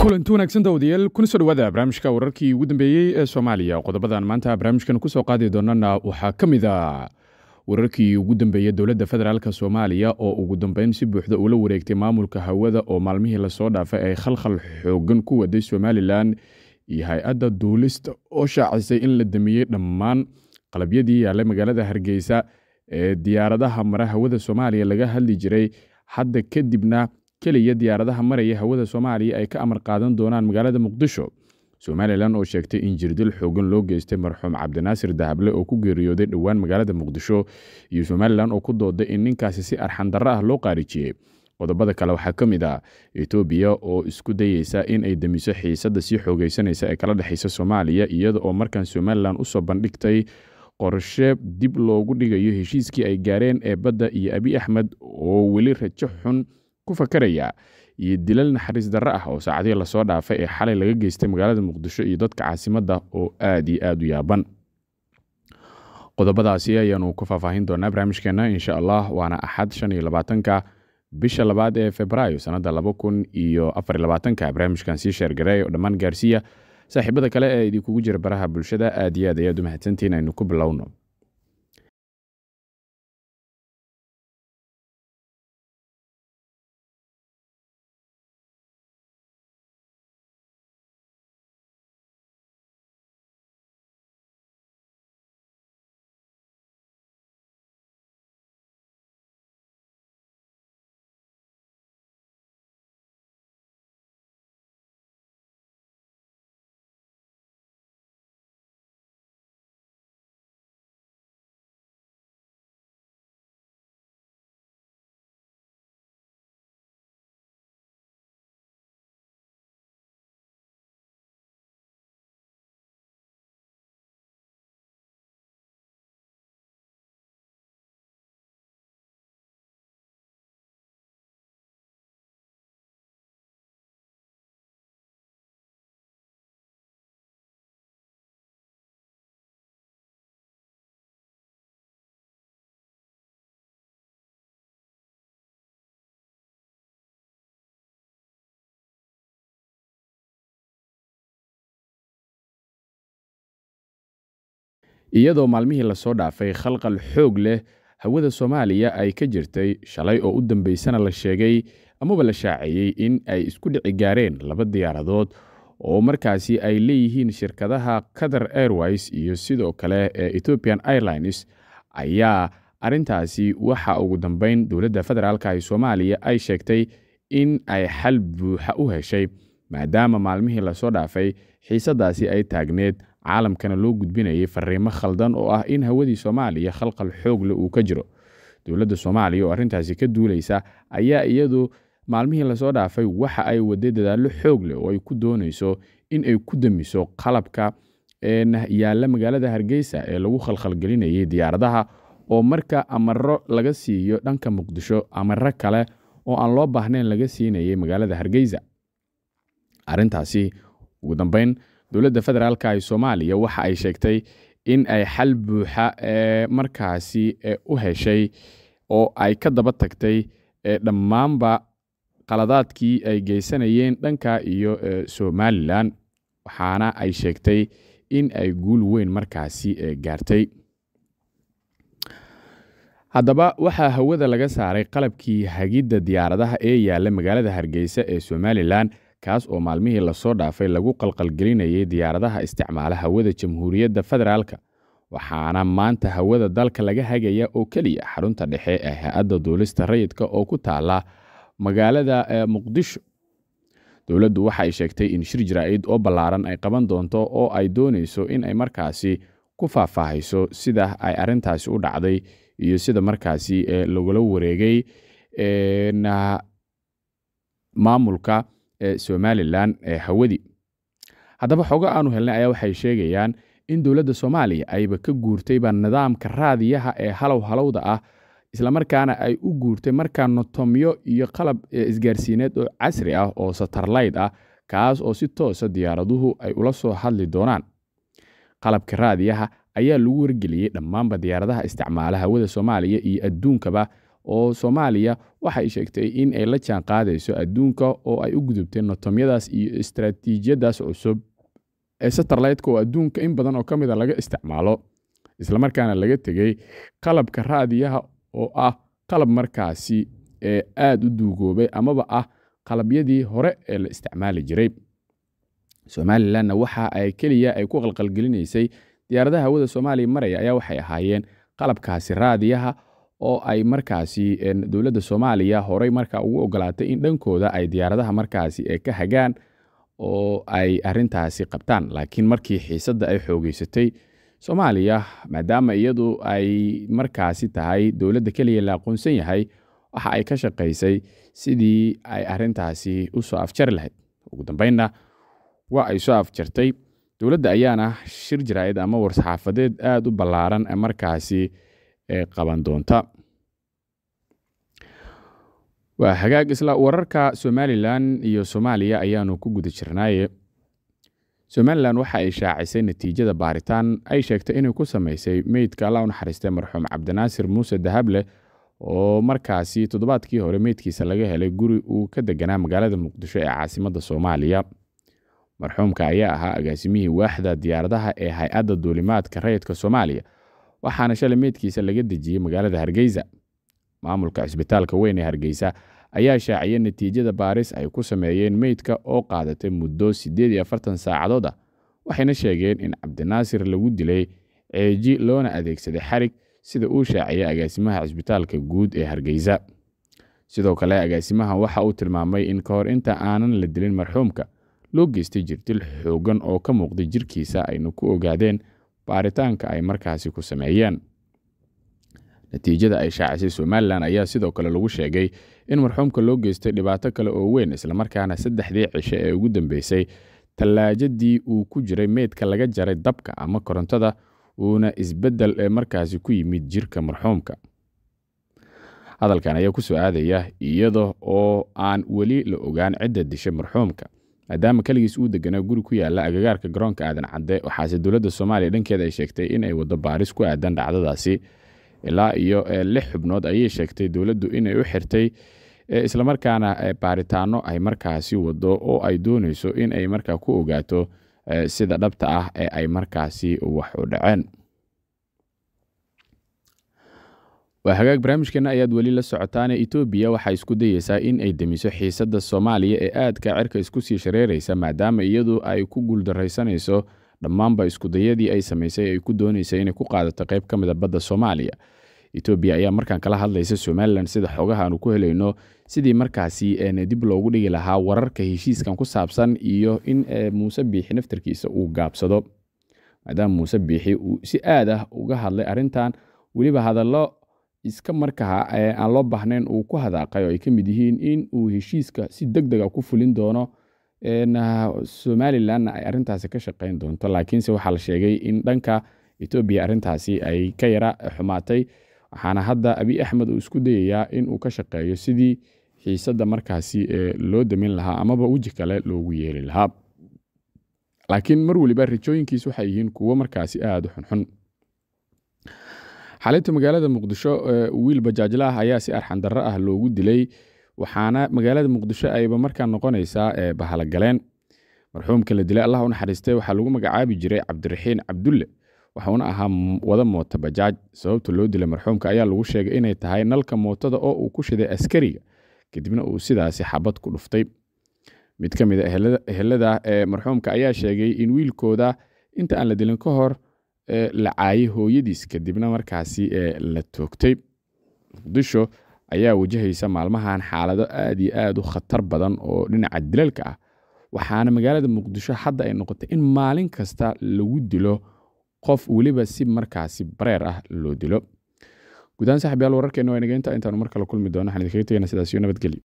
kulanti wanaagsan dawadayaal kuna soo dhawaada barnaamijka wararkii ugu dambeeyey ee soomaaliya qodobadan maanta barnaamijkan kusoo qaadi doonana waxaa ka mid a wararkii ugu dambeeyey dowladda federaalk soomaaliya oo ugu dambeyn si buuxda ula wareegtay maamulka hawada oo maalmihii lasoo dhaafay ay khalkhal xooggan ku waday somalilan iyo hay-adda duulista oo shaacisay in la damiyey dhammaan qalabyadii yaalay magaalada hargeysa ee diyaaradaha mara hawada soomaaliya laga hadli jiray hadda kadibna keliya diyaaradaha maraya hawada soomaaliya ay ka amar qaadan doonaan magaalada muqdisho somalilan oo sheegtay in jirdil xoogan loo geystay marxuum cabdinaasir dahable oo ku geeriyooday dhowaan magaalada muqdisho iyo somalilan oo ku dooday in ninkaasi si arxandarro ah loo qaarijiyey qodobada kale waxaa ka mid ah etoobiya oo isku dayeysa in ay damiso xiisadda sii xoogeysanaysa ee kala dhexaysa soomaaliya iyada oo markaan somalilan usoo bandhigtay qorshe dib loogu dhigayo heshiiskii ay gaareen ee badda iyo abi axmed oo weli rajo xun ku fakaraya iyo dilal naxariis darre ah oo saacadihi lasoo dhaafay ee xalay laga geystay magaalada muqdisho iyo dadka caasimadda oo aad iyo aad u yaaban qodobadaasi ayaanu ku faahfaahin doonaa barnaamijkeena insha allah waana axad shan iyo labaatanka bisha labaad ee februaayo sannadda laba kun iyo afar labaatanka barnaamijkan sii sheergareey oo dhammaan gaarsiiya saaxiibada kale ee idinkugu jira baraha bulshada aad iyo aad ayaad u mahadsantihiin aynu ku bilowno iyadoo maalmihii lasoo dhaafay khalqal xoog leh hawada soomaaliya ay ka jirtay shalay oo u dambaysana la sheegay amaba la shaaceeyey in ay isku dhici gaareen laba diyaaradood oo markaasi ay leeyihiin shirkadaha qatar airways iyo sidoo kale ee ethiopian airlines ayaa arrintaasi waxa ugu dambeyn dowladda federaalka ee soomaaliya ay sheegtay in ay xal buuxa u heshay maadaama maalmihii lasoo dhaafay xiisadaasi ay taagneed caalamkana loo gudbinayay fariimo khaldan oo ah in hawadii soomaaliya khalqal xoogle uu ka jiro dowladda soomaaliya oo arrintaasi ka duuleysa ayaa iyadu maalmihii lasoo dhaafay waxa ay waday dadaallo xoog leh oo ay ku doonayso in ay ku damiso qalabka yaalla magaalada hargeysa ee lagu khalkhalgelinayay diyaaradaha oo marka amaro laga siiyo dhanka muqdisho amaro kale oo aan loo baahnayn laga siinayay magaalada hargeysa arrintaasi ugu dambeyn dowladda federaalk ee soomaaliya waxa ay sheegtay in ay xal buuxa ee eh, markaasi eh, u heshay oo ay ka daba tagtay eh, dhammaanba qaladaadkii ay geysanayeen dhanka iyo somalilan waxaana ay sheegtay in ay guul weyn markaasi gaartay haddaba waxaa hawada laga saaray qalabkii hagidda diyaaradaha ee yaalla magaalada hargeysa ee somalilan kaas oo maalmihii lasoo dhaafay lagu qalqalgelinayay diyaaradaha isticmaala hawada jamhuuriyadda federaalka waxaana maanta hawada dalka laga hagaya oo keliya xarunta dhexe ee hay-adda duulista rayidka oo ku taala magaalada eh, muqdisho dowladdu waxa ay sheegtay in shir jaraa'id oo ballaaran ay qaban doonto oo ay doonayso in ay markaasi ku faahfaahayso sida ay arrintaasi u dhacday iyo sida markaasi eh, lagula wareegay eh, maamulka ee somalilan ee hawadii haddaba xogo aanu helnay ayaa waxay sheegayaan in dowladda soomaaliya ayba ka guurtayba nidaamka raadiyaha ee halow halowda ah islamarkaana ay u guurtay markaa notomyo iyo qalab isgaarsiineed oo casri ah oo satarlayd ah kaas oo si toosa diyaaraduhu ay ula soo hadli doonaan qalabka raadiyaha ayaa lagu wargeliyey dhammaanba diyaaradaha isticmaala hawada soomaaliya iyo adduunkaba oo soomaaliya waxay sheegtay in ay la jaanqaadayso qaadayso adduunka oo ay u gudubtay notomyadaas iyo istraatiijiyadaas cusub ee satelliteka oo adduunka in badan oo ka mida ah laga isticmaalo islamarkaana laga tegey qalabka raadiyaha oo ah qalab markaasi ee aada u duugoobay amaba ah qalabyadii hore ee la isticmaali jiray somalilanna waxa ay keliya ay ku qalqalgelinaysay diyaaradaha hawada soomaaliya maraya ayaa waxay ahaayeen qalabkaasi raadiyaha oo ay markaasi dowladda soomaaliya horay marka ugu ogolaatay in dhankooda ay diyaaradaha markaasi ee ka hagaan oo ay arintaasi qabtaan laakiin markii xiisadda ay xoogeysatay soomaaliya maadaama iyadu ay markaasi tahay dowladda keliya la aqoonsan yahay waxa ay ka shaqaysay sidii ay arintaasi u soo afjari lahayd ugu dambeynna waa ay soo afjartay dowladda ayaana shir jaraa'id ama war saxaafadeed aada u ballaaran markaasi ee qaban doonta waa hagaag isla wararka somalilan iyo soomaaliya ayaanu ku guda jirnaaye somalilan waxa ay shaacisay natiijada baaritaan ay sheegtay inay ku samaysay meydka alla u naxariistay marxuum cabdinaasir muuse dahable oo markaasi toddobaadkii hore meydkiisa laga helay guri uu ka deganaa magaalada muqdisho ee caasimadda soomaaliya marxuumka ayaa ahaa agaasimihii waaxda diyaaradaha ee hay-adda duulimaadka rayidka soomaaliya waxaana shalay meydkiisa laga dejiyey magaalada hargeysa maamulka cisbitaalka weyn ee hargeysa ayaa shaaciyay natiijada baaris ay ku sameeyeen meydka oo qaadatay muddo siddeed iyo afartan saacadood ah waxayna sheegeen in cabdinaasir lagu dilay ceeji loona adeegsaday xarig sida uu shaaciyay agaasimaha cisbitaalka guud ee hargeysa sidoo kale agaasimahan waxa uu tilmaamay in ka hor inta aanan la dilin marxuumka loo geystay jirdil xooggan oo ka muuqday jirkiisa ayna ku ogaadeen baaritaanka ay markaasi ku sameeyeen natiijada ay shaacisay somalilan ayaa sidoo kale lagu sheegay in marxuumka loo geystay dhibaato kale oo weyn islamarkaana saddexdii cisho ee ugu dambeysay tallaajadii uu ku jiray meydka laga jaray dabka ama korontada uuna isbeddel ee markaasi ku yimid jirka marxuumka hadalkan ayaa ku soo aadaya iyada oo aan weli la ogaan cidda disha marxuumka maadaama keligiis uu deganaa guri ku yaalla agagaarka garoonka aadan cadde waxaase dowladda soomaaliya dhankeeda ay sheegtay in ay waddo baaris ku aadan dhacdadaasi ilaa iyo eh, lix xubnood ayay sheegtay dowladdu inay u xirtay eh, islamarkaana eh, baaritaano ay markaasi wado oo ay doonayso in ay markaa ku ogaato sida dhabta ah ee ay markaasi wax u dhaceen waa hagaag barnaamijkeena ayaad weli la socotaan etoobiya waxaa isku dayeysaa in ay demiso xiisadda soomaaliya ee aadka cerka isku sii shareeraysa maadaama iyadu ay ku guuldaraysanayso dhammaanba iskudayadii ay samaysay ay ku doonaysa inay ku qaadato qayb ka mida ah badda soomaaliya etoobiya ayaa markaan kala hadlaysa somalilan sida xogaha aanu ku helayno sidii markaasi een dib loogu dhigi lahaa wararka heshiiskan ku saabsan iyo in muuse biixi naftarkiisa uu gaabsado maadaama muuse biixi uu si aad ah uga hadlay arrintan weliba hadallo iska markaa aan loo baahnayn uu ku hadaaqay oo ay ka mid yihiin in uu heshiiska si degdega ah ku fulin doono ah, somalilanna ay arintaasi ka shaqayn doonto laakiinse waxaa la sheegay in dhanka etoobiya arintaasi ay ka yara xumaatay waxaana hadda abi axmed uu isku dayayaa inuu ka shaqeeyo sidii xiisadda markaasi loo damin lahaa amaba weji kale loogu yeeli lahaa laakiin mar weliba rajooyinkiis waxay yihiin kuwo markaasi aada xunxun xalinta magaalada muqdisho eh, wiil bajaajla ah ayaa si arxan darro ah loogu dilay waxaana magaalada muqdisho ayba markaa noqonaysaa eh, bahalogaleen marxuumka la dilay allah unaxariistay waxaa lagu magacaabi jiray cabdiraxiin cabdulle waxauna ahaa wada moota bajaaj sababta loo dilay marxuumka ayaa lagu sheegay inay tahay nalka mootada oo uu ku shiday askariga kadibna uu sidaasi xabad ku dhuftay mid ka mid a ehelada ee eh, marxuumka ayaa sheegay in wiilkooda inta aan la dilin ka hor la hooyadiis kadibna markaasi la toogtay muqdisho ayaa wajahaysa maalmahan xaalado aad iyo aad u khatar badan oo dhinaca dilalka ah waxaana magaalada muqdisho hadda ay noqotay in maalin kasta lagu dilo qof weliba si markaasi bareer ah loo dilo gudaan saxib yaal wararkeena waa inaga intaa intaanu mar kale kulmi doona waxaan idinkaga tegayna sidaasiyo nabadgelyo